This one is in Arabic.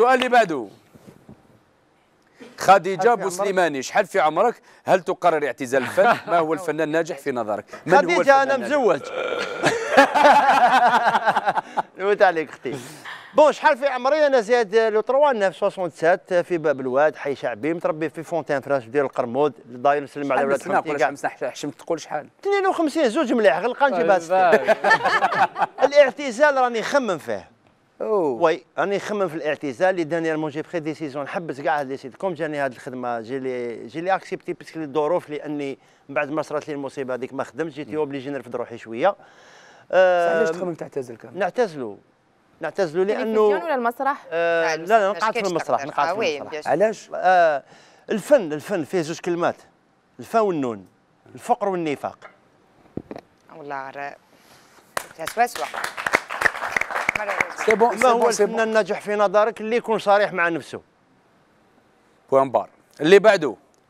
السؤال اللي بعده خديجة بوسليماني شحال في عمرك هل تقرر اعتزال الفن ما هو الفنان الناجح في نظرك من خديجة أنا مزوج نموت عليك اختي بون شحال في عمري انا زاد لو 367 في باب الواد حي شعبي متربي في فونتين فراش ديال القرمود داير نسلم على ولاد خالتي كاع حشمت تقول شحال 52 زوج مليح غلقان جيبها طيب. الاعتزال راني نخمم فيه وي راني نخمم في الاعتزال لي مون جي بخي ديسيزيون نحبس كاع هاد لي سيت كوم جاني هاد الخدمه جي لي جي لي اكسبتي باسكو الظروف لاني من بعد ما صرات لي المصيبه هذيك ما خدمتش جيت اوبليجي نرفد روحي شويه أه علاش تخمم تعتزل كان نعتزلوا نعتزلوا لانه ولا المسرح؟ آه لا لا نقعد في المسرح نقعد في المسرح علاش؟ آه الفن الفن فيه زوج كلمات الفا والنون الفقر والنفاق والله سوا سي بون ما هو الفنان الناجح في نظرك اللي يكون صريح مع نفسه بوان بار اللي بعده